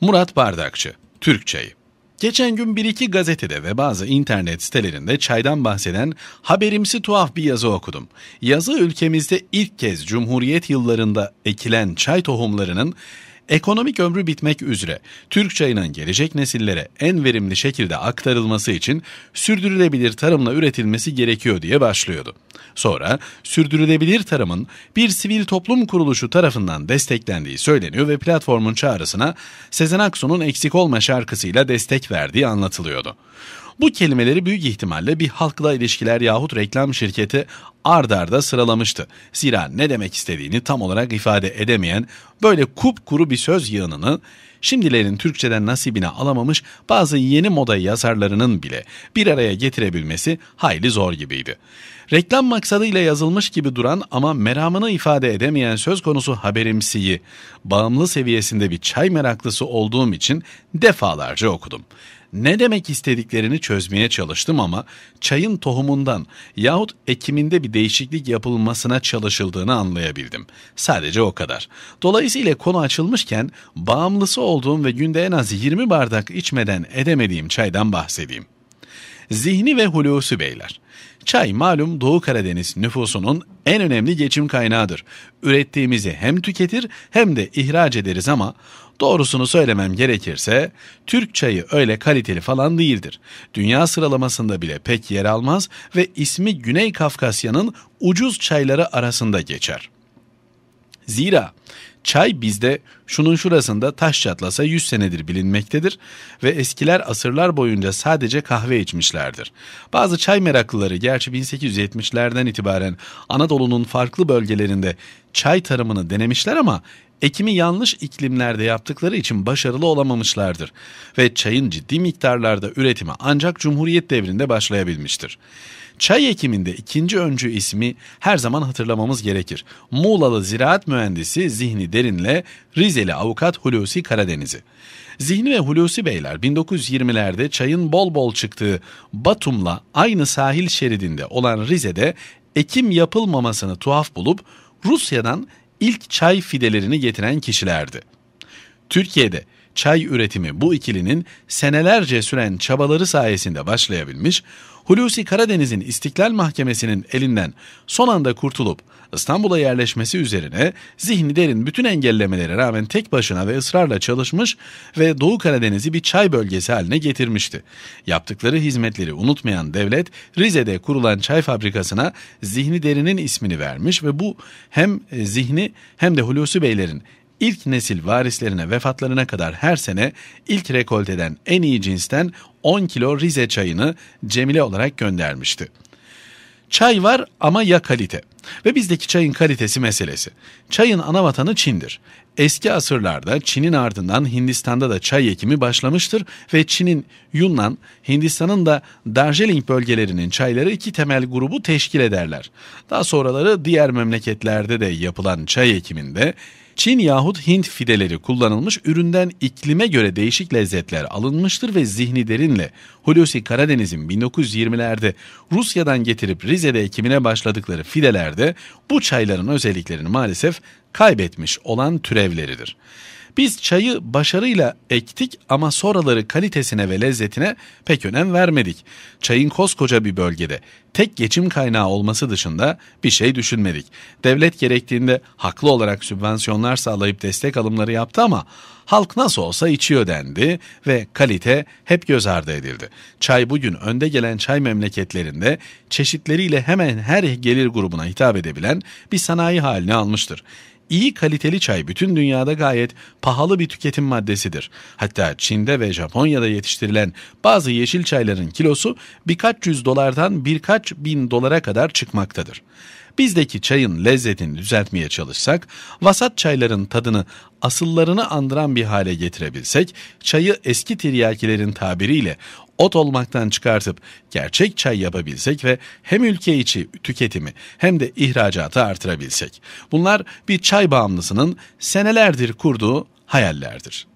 Murat Bardakçı, Türk Çayı. Geçen gün bir iki gazetede ve bazı internet sitelerinde çaydan bahseden haberimsi tuhaf bir yazı okudum. Yazı ülkemizde ilk kez Cumhuriyet yıllarında ekilen çay tohumlarının Ekonomik ömrü bitmek üzere Türk çayının gelecek nesillere en verimli şekilde aktarılması için sürdürülebilir tarımla üretilmesi gerekiyor diye başlıyordu. Sonra sürdürülebilir tarımın bir sivil toplum kuruluşu tarafından desteklendiği söyleniyor ve platformun çağrısına Sezen Aksu'nun Eksik Olma şarkısıyla destek verdiği anlatılıyordu. Bu kelimeleri büyük ihtimalle bir halkla ilişkiler yahut reklam şirketi ard arda sıralamıştı. Zira ne demek istediğini tam olarak ifade edemeyen böyle kupkuru bir söz yığınını şimdilerin Türkçeden nasibine alamamış bazı yeni moda yazarlarının bile bir araya getirebilmesi hayli zor gibiydi. Reklam maksadıyla yazılmış gibi duran ama meramını ifade edemeyen söz konusu haberimsiyi, bağımlı seviyesinde bir çay meraklısı olduğum için defalarca okudum ne demek istediklerini çözmeye çalıştım ama çayın tohumundan yahut ekiminde bir değişiklik yapılmasına çalışıldığını anlayabildim. Sadece o kadar. Dolayısıyla konu açılmışken bağımlısı olduğum ve günde en az 20 bardak içmeden edemediğim çaydan bahsedeyim. Zihni ve Hulusi Beyler. Çay malum Doğu Karadeniz nüfusunun en önemli geçim kaynağıdır. Ürettiğimizi hem tüketir hem de ihraç ederiz ama Doğrusunu söylemem gerekirse Türk çayı öyle kaliteli falan değildir. Dünya sıralamasında bile pek yer almaz ve ismi Güney Kafkasya'nın ucuz çayları arasında geçer. Zira çay bizde şunun şurasında taş çatlasa 100 senedir bilinmektedir ve eskiler asırlar boyunca sadece kahve içmişlerdir. Bazı çay meraklıları gerçi 1870'lerden itibaren Anadolu'nun farklı bölgelerinde çay tarımını denemişler ama ekimi yanlış iklimlerde yaptıkları için başarılı olamamışlardır ve çayın ciddi miktarlarda üretimi ancak Cumhuriyet devrinde başlayabilmiştir. Çay ekiminde ikinci öncü ismi her zaman hatırlamamız gerekir. Muğlalı ziraat mühendisi Zihni Derin'le Rizeli avukat Hulusi Karadeniz'i. Zihni ve Hulusi Beyler 1920'lerde çayın bol bol çıktığı Batum'la aynı sahil şeridinde olan Rize'de ekim yapılmamasını tuhaf bulup Rusya'dan ilk çay fidelerini getiren kişilerdi. Türkiye'de çay üretimi bu ikilinin senelerce süren çabaları sayesinde başlayabilmiş, Hulusi Karadeniz'in İstiklal Mahkemesi'nin elinden son anda kurtulup İstanbul'a yerleşmesi üzerine zihni derin bütün engellemelere rağmen tek başına ve ısrarla çalışmış ve Doğu Karadeniz'i bir çay bölgesi haline getirmişti. Yaptıkları hizmetleri unutmayan devlet Rize'de kurulan çay fabrikasına zihni derinin ismini vermiş ve bu hem e, zihni hem de Hulusi Beylerin ilk nesil varislerine vefatlarına kadar her sene ilk rekolteden en iyi cinsten 10 kilo Rize çayını Cemile olarak göndermişti. Çay var ama ya kalite? Ve bizdeki çayın kalitesi meselesi. Çayın ana vatanı Çin'dir. Eski asırlarda Çin'in ardından Hindistan'da da çay ekimi başlamıştır ve Çin'in Yunnan, Hindistan'ın da Darjeeling bölgelerinin çayları iki temel grubu teşkil ederler. Daha sonraları diğer memleketlerde de yapılan çay ekiminde Çin yahut Hint fideleri kullanılmış üründen iklime göre değişik lezzetler alınmıştır ve zihni derinle Hulusi Karadeniz'in 1920'lerde Rusya'dan getirip Rize'de ekimine başladıkları fidelerde bu çayların özelliklerini maalesef kaybetmiş olan türevleridir. Biz çayı başarıyla ektik ama sonraları kalitesine ve lezzetine pek önem vermedik. Çayın koskoca bir bölgede tek geçim kaynağı olması dışında bir şey düşünmedik. Devlet gerektiğinde haklı olarak sübvansiyonlar sağlayıp destek alımları yaptı ama halk nasıl olsa içiyor dendi ve kalite hep göz ardı edildi. Çay bugün önde gelen çay memleketlerinde çeşitleriyle hemen her gelir grubuna hitap edebilen bir sanayi haline almıştır. İyi kaliteli çay bütün dünyada gayet pahalı bir tüketim maddesidir. Hatta Çin'de ve Japonya'da yetiştirilen bazı yeşil çayların kilosu birkaç yüz dolardan birkaç bin dolara kadar çıkmaktadır. Bizdeki çayın lezzetini düzeltmeye çalışsak, vasat çayların tadını asıllarını andıran bir hale getirebilsek, çayı eski tiryakilerin tabiriyle ot olmaktan çıkartıp gerçek çay yapabilsek ve hem ülke içi tüketimi hem de ihracatı artırabilsek. Bunlar bir çay bağımlısının senelerdir kurduğu hayallerdir.